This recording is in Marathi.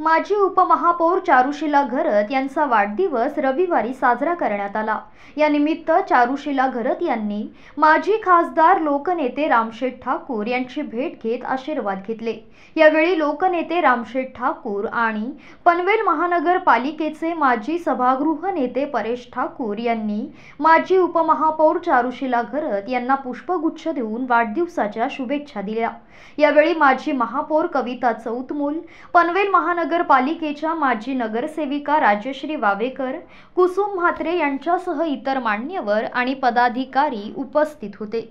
माजी उपमहापौर चारुशिला घरत यांचा वाढदिवस रविवारी साजरा करण्यात आला या निमित्त चारुशिला घरत यांनी माजी खासदार लोकनेते रामशेठ ठाकूर यांची भेट घेत आशीर्वाद घेतले यावेळी लोकनेते रामशेठ ठाकूर आणि पनवेल महानगरपालिकेचे माजी सभागृह नेते परेश ठाकूर यांनी माजी उपमहापौर चारुशिला घरत यांना पुष्पगुच्छ देऊन वाढदिवसाच्या शुभेच्छा दिल्या यावेळी माजी महापौर कविता चौतमूल पनवेल महानगर महानगरपालिकेच्या माजी नगरसेविका राज्यश्री वावेकर कुसुम म्हात्रे यांच्यासह इतर मान्यवर आणि पदाधिकारी उपस्थित होते